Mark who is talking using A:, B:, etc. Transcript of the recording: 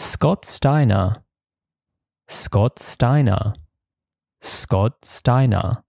A: Scott Steiner, Scott Steiner, Scott Steiner.